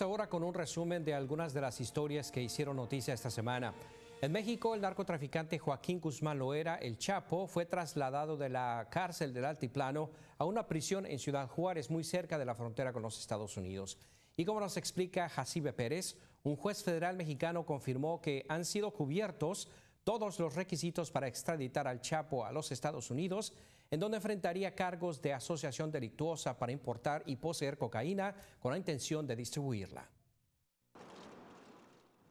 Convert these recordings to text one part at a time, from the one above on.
ahora con un resumen de algunas de las historias que hicieron noticia esta semana. En México, el narcotraficante Joaquín Guzmán Loera, el Chapo, fue trasladado de la cárcel del Altiplano a una prisión en Ciudad Juárez, muy cerca de la frontera con los Estados Unidos. Y como nos explica Jacibe Pérez, un juez federal mexicano confirmó que han sido cubiertos todos los requisitos para extraditar al Chapo a los Estados Unidos, en donde enfrentaría cargos de asociación delictuosa para importar y poseer cocaína con la intención de distribuirla.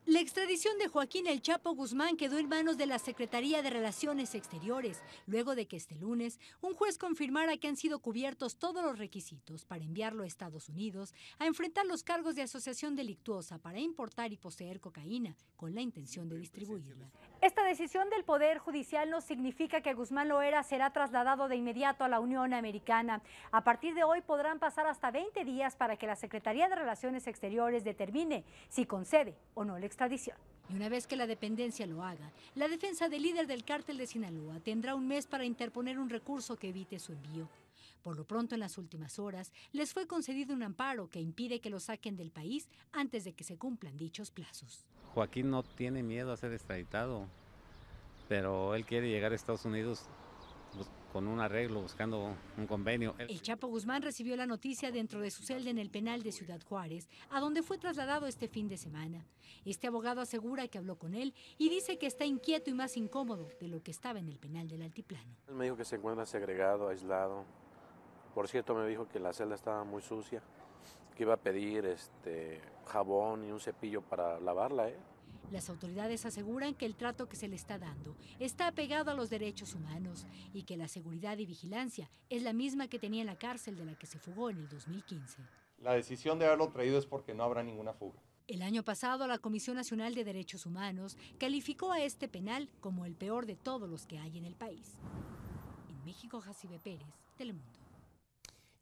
La extradición de Joaquín El Chapo Guzmán quedó en manos de la Secretaría de Relaciones Exteriores, luego de que este lunes un juez confirmara que han sido cubiertos todos los requisitos para enviarlo a Estados Unidos a enfrentar los cargos de asociación delictuosa para importar y poseer cocaína con la intención de distribuirla. Esta decisión del Poder Judicial no significa que Guzmán Loera será trasladado de inmediato a la Unión Americana. A partir de hoy podrán pasar hasta 20 días para que la Secretaría de Relaciones Exteriores determine si concede o no la extradición. Y una vez que la dependencia lo haga, la defensa del líder del cártel de Sinaloa tendrá un mes para interponer un recurso que evite su envío. Por lo pronto, en las últimas horas, les fue concedido un amparo que impide que lo saquen del país antes de que se cumplan dichos plazos. Joaquín no tiene miedo a ser extraditado, pero él quiere llegar a Estados Unidos pues, con un arreglo, buscando un convenio. El Chapo Guzmán recibió la noticia dentro de su celda en el penal de Ciudad Juárez, a donde fue trasladado este fin de semana. Este abogado asegura que habló con él y dice que está inquieto y más incómodo de lo que estaba en el penal del Altiplano. Él me dijo que se encuentra segregado, aislado, por cierto, me dijo que la celda estaba muy sucia, que iba a pedir este jabón y un cepillo para lavarla, ¿eh? Las autoridades aseguran que el trato que se le está dando está apegado a los derechos humanos y que la seguridad y vigilancia es la misma que tenía en la cárcel de la que se fugó en el 2015. La decisión de haberlo traído es porque no habrá ninguna fuga. El año pasado, la Comisión Nacional de Derechos Humanos calificó a este penal como el peor de todos los que hay en el país. En México, Jacibe Pérez, Telemundo.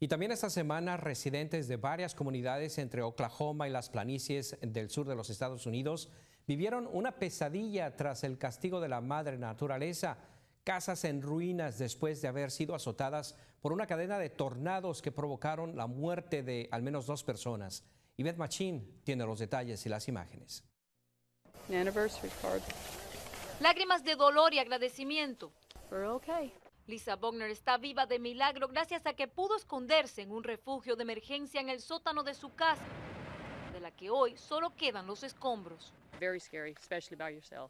Y también esta semana residentes de varias comunidades entre Oklahoma y las planicies del sur de los Estados Unidos vivieron una pesadilla tras el castigo de la madre naturaleza. Casas en ruinas después de haber sido azotadas por una cadena de tornados que provocaron la muerte de al menos dos personas. Y Beth Machin tiene los detalles y las imágenes. Lágrimas de dolor y agradecimiento. Lisa Bogner está viva de milagro gracias a que pudo esconderse en un refugio de emergencia en el sótano de su casa que hoy solo quedan los escombros.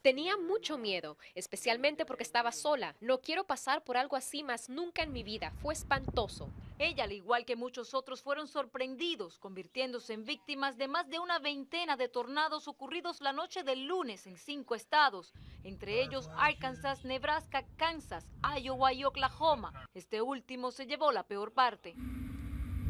Tenía mucho miedo, especialmente porque estaba sola. No quiero pasar por algo así más nunca en mi vida. Fue espantoso. Ella, al igual que muchos otros, fueron sorprendidos, convirtiéndose en víctimas de más de una veintena de tornados ocurridos la noche del lunes en cinco estados, entre ellos Arkansas, Nebraska, Kansas, Iowa y Oklahoma. Este último se llevó la peor parte.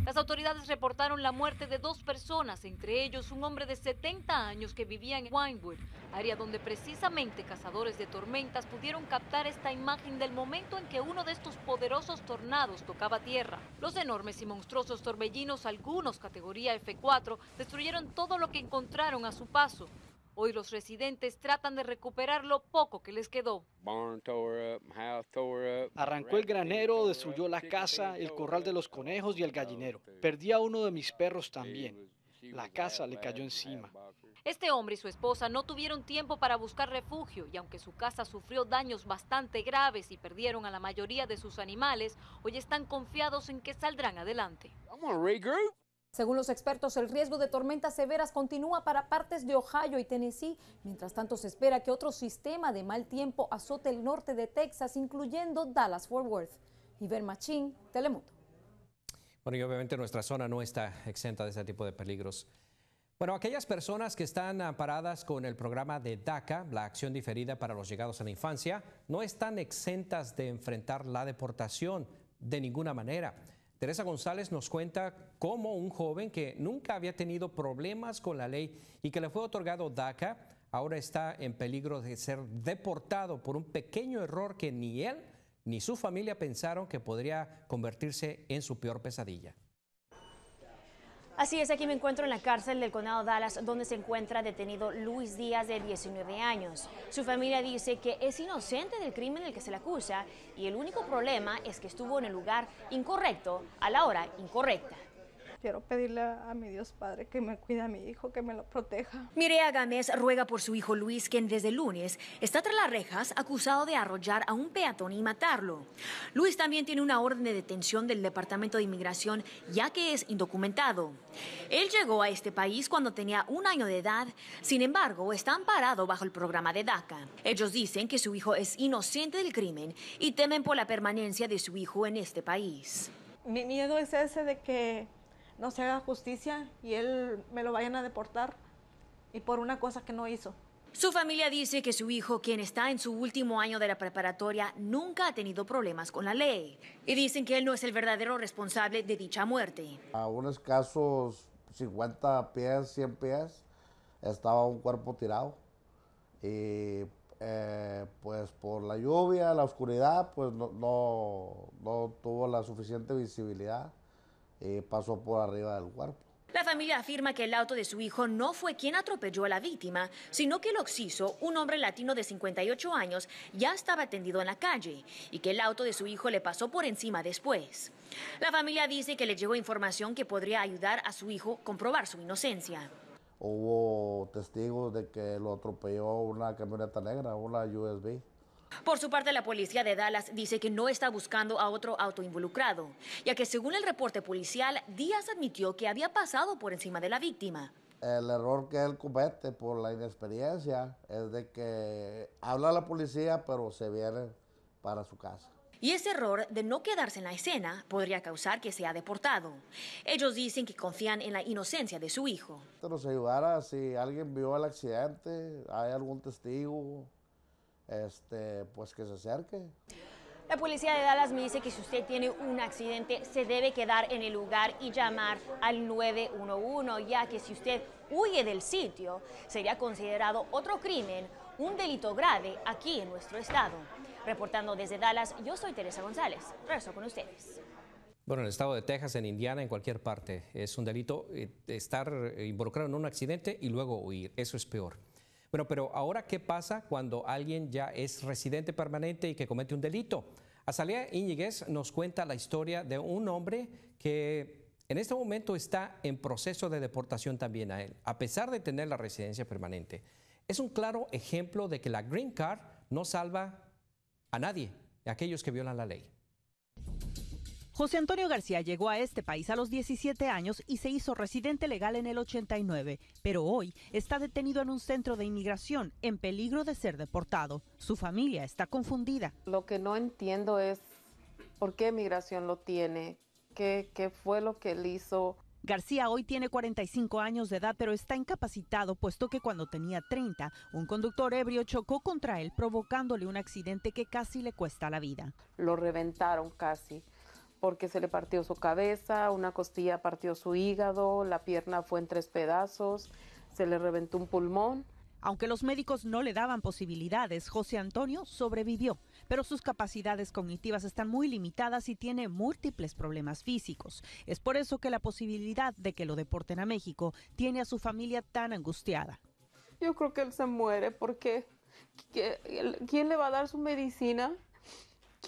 Las autoridades reportaron la muerte de dos personas, entre ellos un hombre de 70 años que vivía en Winewood, área donde precisamente cazadores de tormentas pudieron captar esta imagen del momento en que uno de estos poderosos tornados tocaba tierra. Los enormes y monstruosos torbellinos, algunos categoría F4, destruyeron todo lo que encontraron a su paso. Hoy los residentes tratan de recuperar lo poco que les quedó. Arrancó el granero, destruyó la casa, el corral de los conejos y el gallinero. Perdí a uno de mis perros también. La casa le cayó encima. Este hombre y su esposa no tuvieron tiempo para buscar refugio y aunque su casa sufrió daños bastante graves y perdieron a la mayoría de sus animales, hoy están confiados en que saldrán adelante. Según los expertos, el riesgo de tormentas severas continúa para partes de Ohio y Tennessee. Mientras tanto, se espera que otro sistema de mal tiempo azote el norte de Texas, incluyendo Dallas-Fort Worth. Iber Machín, Telemundo. Bueno, y obviamente nuestra zona no está exenta de ese tipo de peligros. Bueno, aquellas personas que están amparadas con el programa de DACA, la acción diferida para los llegados a la infancia, no están exentas de enfrentar la deportación de ninguna manera. Teresa González nos cuenta cómo un joven que nunca había tenido problemas con la ley y que le fue otorgado DACA, ahora está en peligro de ser deportado por un pequeño error que ni él ni su familia pensaron que podría convertirse en su peor pesadilla. Así es, aquí me encuentro en la cárcel del condado Dallas, donde se encuentra detenido Luis Díaz, de 19 años. Su familia dice que es inocente del crimen del que se le acusa y el único problema es que estuvo en el lugar incorrecto a la hora incorrecta. Quiero pedirle a mi Dios Padre que me cuide a mi hijo, que me lo proteja. Mirea Gámez ruega por su hijo Luis, quien desde lunes está tras las rejas acusado de arrollar a un peatón y matarlo. Luis también tiene una orden de detención del Departamento de Inmigración, ya que es indocumentado. Él llegó a este país cuando tenía un año de edad, sin embargo, está amparado bajo el programa de DACA. Ellos dicen que su hijo es inocente del crimen y temen por la permanencia de su hijo en este país. Mi miedo es ese de que no se haga justicia y él me lo vayan a deportar y por una cosa que no hizo. Su familia dice que su hijo, quien está en su último año de la preparatoria, nunca ha tenido problemas con la ley. Y dicen que él no es el verdadero responsable de dicha muerte. A unos casos, 50 pies, 100 pies, estaba un cuerpo tirado. Y eh, pues por la lluvia, la oscuridad, pues no, no tuvo la suficiente visibilidad eh, pasó por arriba del cuerpo. La familia afirma que el auto de su hijo no fue quien atropelló a la víctima, sino que el occiso, un hombre latino de 58 años, ya estaba tendido en la calle y que el auto de su hijo le pasó por encima después. La familia dice que le llegó información que podría ayudar a su hijo comprobar su inocencia. Hubo testigos de que lo atropelló una camioneta negra, una USB. Por su parte, la policía de Dallas dice que no está buscando a otro auto involucrado, ya que según el reporte policial, Díaz admitió que había pasado por encima de la víctima. El error que él comete por la inexperiencia es de que habla a la policía, pero se viene para su casa. Y ese error de no quedarse en la escena podría causar que sea deportado. Ellos dicen que confían en la inocencia de su hijo. Nos ayudara si alguien vio el accidente, hay algún testigo, este, pues que se acerque. La policía de Dallas me dice que si usted tiene un accidente, se debe quedar en el lugar y llamar al 911, ya que si usted huye del sitio, sería considerado otro crimen, un delito grave aquí en nuestro estado. Reportando desde Dallas, yo soy Teresa González. Regreso con ustedes. Bueno, en el estado de Texas, en Indiana, en cualquier parte, es un delito eh, estar involucrado en un accidente y luego huir. Eso es peor. Bueno, pero ahora, ¿qué pasa cuando alguien ya es residente permanente y que comete un delito? Azalea Íñiguez nos cuenta la historia de un hombre que en este momento está en proceso de deportación también a él, a pesar de tener la residencia permanente. Es un claro ejemplo de que la Green Card no salva a nadie, a aquellos que violan la ley. José Antonio García llegó a este país a los 17 años y se hizo residente legal en el 89, pero hoy está detenido en un centro de inmigración en peligro de ser deportado. Su familia está confundida. Lo que no entiendo es por qué inmigración lo tiene, qué, qué fue lo que él hizo. García hoy tiene 45 años de edad, pero está incapacitado, puesto que cuando tenía 30, un conductor ebrio chocó contra él, provocándole un accidente que casi le cuesta la vida. Lo reventaron casi porque se le partió su cabeza, una costilla partió su hígado, la pierna fue en tres pedazos, se le reventó un pulmón. Aunque los médicos no le daban posibilidades, José Antonio sobrevivió, pero sus capacidades cognitivas están muy limitadas y tiene múltiples problemas físicos. Es por eso que la posibilidad de que lo deporten a México tiene a su familia tan angustiada. Yo creo que él se muere porque ¿quién le va a dar su medicina?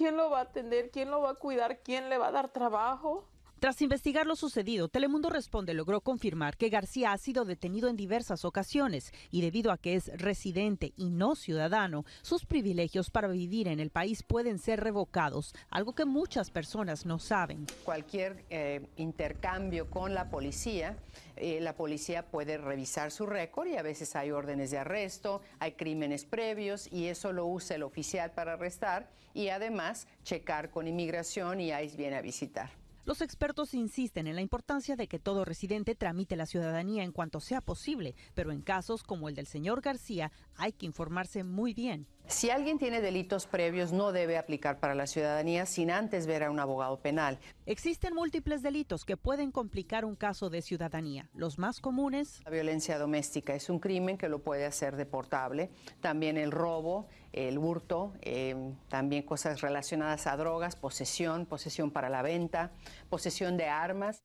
¿Quién lo va a atender? ¿Quién lo va a cuidar? ¿Quién le va a dar trabajo? Tras investigar lo sucedido, Telemundo Responde logró confirmar que García ha sido detenido en diversas ocasiones y debido a que es residente y no ciudadano, sus privilegios para vivir en el país pueden ser revocados, algo que muchas personas no saben. Cualquier eh, intercambio con la policía, eh, la policía puede revisar su récord y a veces hay órdenes de arresto, hay crímenes previos y eso lo usa el oficial para arrestar y además checar con inmigración y ahí viene a visitar. Los expertos insisten en la importancia de que todo residente tramite la ciudadanía en cuanto sea posible, pero en casos como el del señor García hay que informarse muy bien. Si alguien tiene delitos previos, no debe aplicar para la ciudadanía sin antes ver a un abogado penal. Existen múltiples delitos que pueden complicar un caso de ciudadanía. Los más comunes... La violencia doméstica es un crimen que lo puede hacer deportable. También el robo, el hurto, eh, también cosas relacionadas a drogas, posesión, posesión para la venta, posesión de armas.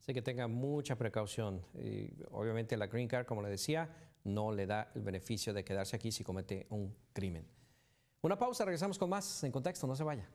sé que tenga mucha precaución. obviamente la Green Card, como le decía, no le da el beneficio de quedarse aquí si comete un crimen. Una pausa, regresamos con más en contexto, no se vaya.